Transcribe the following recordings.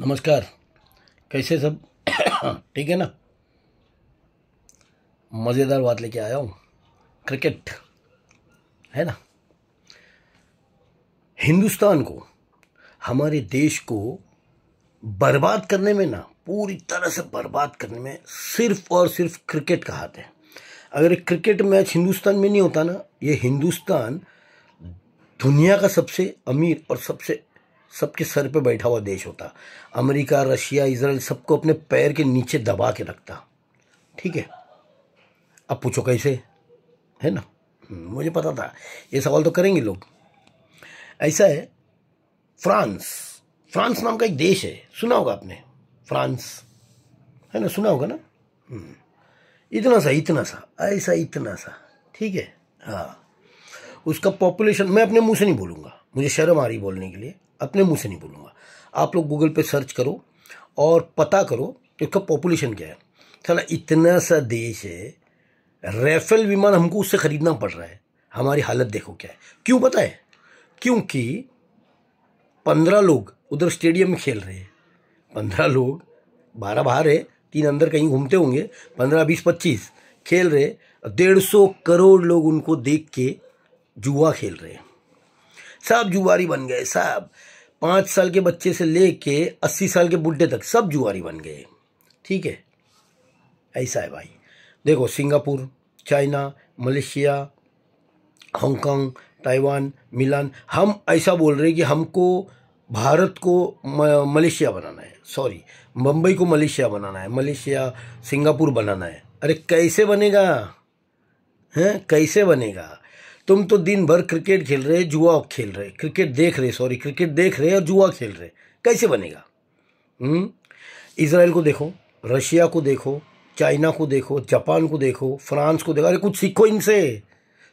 नमस्कार कैसे सब ठीक है ना मज़ेदार बात लेके आया हूँ क्रिकेट है ना हिंदुस्तान को हमारे देश को बर्बाद करने में ना पूरी तरह से बर्बाद करने में सिर्फ और सिर्फ क्रिकेट का हाथ है अगर एक क्रिकेट मैच हिंदुस्तान में नहीं होता ना ये हिंदुस्तान दुनिया का सबसे अमीर और सबसे सबके सर पे बैठा हुआ देश होता अमेरिका रशिया इसराइल सबको अपने पैर के नीचे दबा के रखता ठीक है अब पूछो कैसे है ना हम्म, मुझे पता था ये सवाल तो करेंगे लोग ऐसा है फ्रांस फ्रांस नाम का एक देश है सुना होगा आपने फ्रांस है ना सुना होगा ना हम्म। इतना सा इतना सा ऐसा इतना सा ठीक है हाँ उसका पॉपुलेशन मैं अपने मुंह से नहीं बोलूँगा मुझे शर्म आ रही बोलने के लिए अपने मुंह से नहीं बोलूँगा आप लोग गूगल पे सर्च करो और पता करो इसका पॉपुलेशन क्या है चला इतना सा देश है रेफेल विमान हमको उससे ख़रीदना पड़ रहा है हमारी हालत देखो क्या है क्यों पता है क्योंकि पंद्रह लोग उधर स्टेडियम में खेल रहे हैं पंद्रह लोग बारह बाहर है तीन अंदर कहीं घूमते होंगे पंद्रह बीस पच्चीस खेल रहे डेढ़ सौ करोड़ लोग उनको देख के जुआ खेल रहे हैं सब जुआरी बन गए साहब पाँच साल के बच्चे से ले कर अस्सी साल के बुढ़े तक सब जुआरी बन गए ठीक है ऐसा है भाई देखो Singapore China Malaysia Hong Kong Taiwan Milan हम ऐसा बोल रहे हैं कि हमको भारत को मलेशिया बनाना है सॉरी मुंबई को मलेशिया बनाना है मलेशिया सिंगापुर बनाना है अरे कैसे बनेगा हैं कैसे बनेगा तुम तो दिन भर क्रिकेट खेल रहे जुआ खेल रहे क्रिकेट देख रहे सॉरी क्रिकेट देख रहे और जुआ खेल रहे कैसे बनेगा हम्म? इसराइल को देखो रशिया को देखो चाइना को देखो जापान को देखो फ्रांस को देखो अरे कुछ सीखो इनसे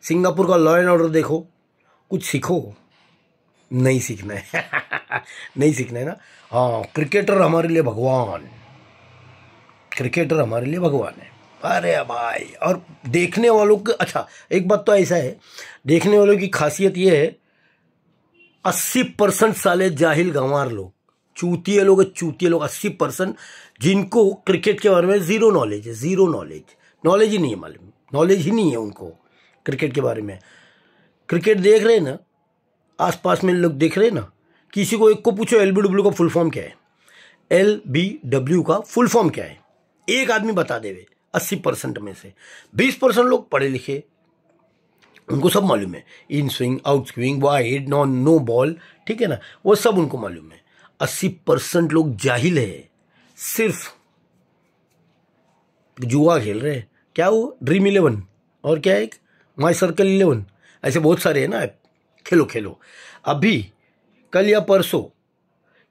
सिंगापुर का लॉ एंड ऑर्डर देखो कुछ सीखो नहीं सीखना है नहीं सीखना है ना हाँ क्रिकेटर हमारे लिए भगवान क्रिकेटर हमारे लिए भगवान है अरे भाई और देखने वालों के अच्छा एक बात तो ऐसा है देखने वालों की खासियत ये है अस्सी परसेंट साले जाहिल गंवार लोग चूतिए लोग चूतिए लोग अस्सी परसेंट जिनको क्रिकेट के बारे में ज़ीरो नॉलेज है ज़ीरो नॉलेज नॉलेज ही नहीं है मालूम नॉलेज ही नहीं है उनको क्रिकेट के बारे में क्रिकेट देख रहे ना पास में लोग देख रहे ना किसी को एक को पूछो एल बी डब्ल्यू का फुल फॉर्म क्या है एल बी डब्ल्यू का फुल फॉर्म क्या है एक आदमी बता देवे अस्सी परसेंट में से बीस परसेंट लोग पढ़े लिखे उनको सब मालूम है in swing out swing wide non no ball ठीक है ना वो सब उनको मालूम है अस्सी परसेंट लोग जाहिल है सिर्फ जुआ खेल रहे हैं क्या वो ड्रीम इलेवन और क्या एक माई सर्कल इलेवन ऐसे बहुत सारे हैं ना खेलो खेलो अभी कल या परसों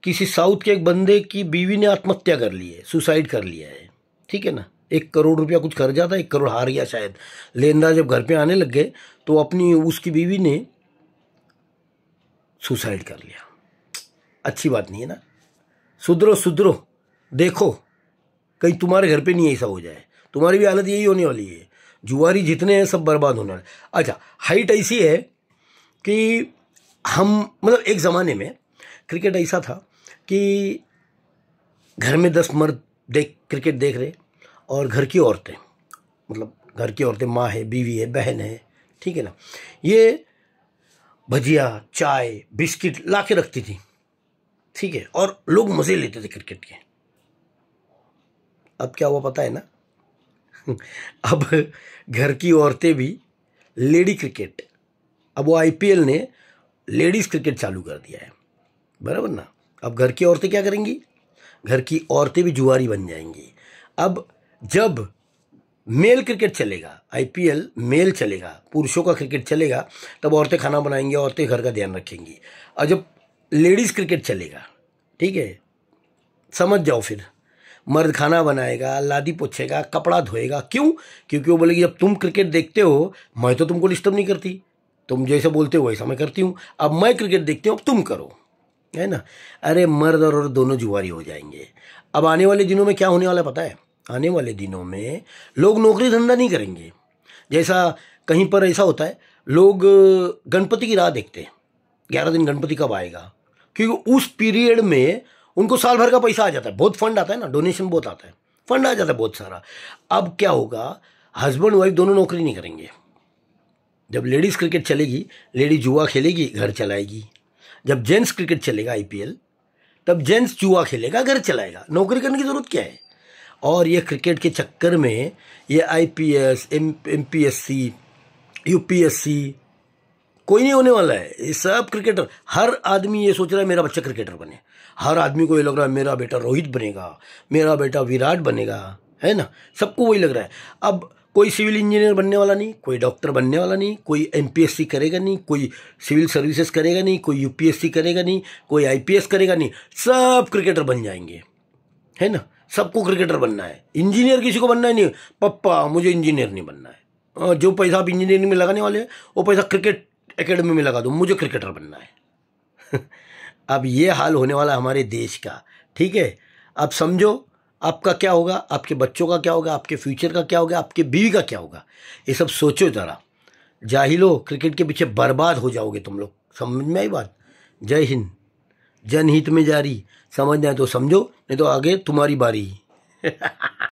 किसी साउथ के एक बंदे की बीवी ने आत्महत्या कर ली है सुसाइड कर लिया है ठीक है ना एक करोड़ रुपया कुछ खर्चा था एक करोड़ हार गया शायद लेनदार जब घर पे आने लग गए तो अपनी उसकी बीवी ने सुसाइड कर लिया अच्छी बात नहीं है ना सुधरो सुधरो देखो कहीं तुम्हारे घर पे नहीं ऐसा हो जाए तुम्हारी भी हालत यही होने वाली है जुआरी जितने हैं सब बर्बाद होने वाले अच्छा हाइट ऐसी है कि हम मतलब एक ज़माने में क्रिकेट ऐसा था कि घर में दस मर्द देख क्रिकेट देख रहे और घर की औरतें मतलब घर की औरतें माँ है बीवी है बहन है ठीक है ना ये भजिया चाय बिस्किट ला के रखती थी ठीक है और लोग मज़े लेते थे क्रिकेट के अब क्या हुआ पता है ना अब घर की औरतें भी लेडी क्रिकेट अब वो आईपीएल ने लेडीज़ क्रिकेट चालू कर दिया है बराबर ना अब घर की औरतें क्या करेंगी घर की औरतें भी जुआरी बन जाएंगी अब जब मेल क्रिकेट चलेगा आईपीएल मेल चलेगा पुरुषों का क्रिकेट चलेगा तब औरतें खाना बनाएंगी औरतें घर का ध्यान रखेंगी और जब लेडीज़ क्रिकेट चलेगा ठीक है समझ जाओ फिर मर्द खाना बनाएगा लादी पोछेगा कपड़ा धोएगा क्यों क्योंकि वो बोलेगी जब तुम क्रिकेट देखते हो मैं तो तुमको डिस्टर्ब नहीं करती तुम जैसे बोलते हो वैसा मैं करती हूँ अब मैं क्रिकेट देखती हूँ अब तुम करो है ना अरे मर्द और दोनों जुआरी हो जाएंगे अब आने वाले दिनों में क्या होने वाला पता है आने वाले दिनों में लोग नौकरी धंधा नहीं करेंगे जैसा कहीं पर ऐसा होता है लोग गणपति की राह देखते हैं ग्यारह दिन गणपति कब आएगा क्योंकि उस पीरियड में उनको साल भर का पैसा आ जाता है बहुत फंड आता है ना डोनेशन बहुत आता है फंड आ जाता है बहुत सारा अब क्या होगा हस्बैंड वाइफ दोनों नौकरी नहीं करेंगे जब लेडीज़ क्रिकेट चलेगी लेडीज जुआ खेलेगी घर चलाएगी जब जेंट्स क्रिकेट चलेगा आईपीएल तब जेंट्स जुआ खेलेगा घर चलाएगा नौकरी करने की ज़रूरत क्या है और ये क्रिकेट के चक्कर में ये आईपीएस एमपीएससी यूपीएससी कोई नहीं होने वाला है ये सब क्रिकेटर हर आदमी ये सोच रहा है मेरा बच्चा क्रिकेटर बने हर आदमी को ये लग रहा है मेरा बेटा रोहित बनेगा मेरा बेटा विराट बनेगा है ना सबको वही लग रहा है अब कोई सिविल इंजीनियर बनने वाला नहीं कोई डॉक्टर बनने वाला नहीं कोई एमपीएससी करेगा नहीं कोई सिविल सर्विसेज करेगा नहीं कोई यूपीएससी करेगा नहीं कोई आईपीएस करेगा नहीं सब क्रिकेटर बन जाएंगे है ना सबको क्रिकेटर बनना है इंजीनियर किसी को बनना ही नहीं पप्पा मुझे इंजीनियर नहीं बनना है जो पैसा आप इंजीनियरिंग में लगाने वाले हैं वो पैसा क्रिकेट एकेडमी में लगा दो मुझे क्रिकेटर बनना है अब ये हाल होने वाला हमारे देश का ठीक है अब समझो आपका क्या होगा आपके बच्चों का क्या होगा आपके फ्यूचर का क्या होगा आपके बीवी का क्या होगा ये सब सोचो ज़रा जाहिलो क्रिकेट के पीछे बर्बाद हो जाओगे तुम लोग समझ में आई बात जय हिंद जनहित में जारी समझना है तो समझो नहीं तो आगे तुम्हारी बारी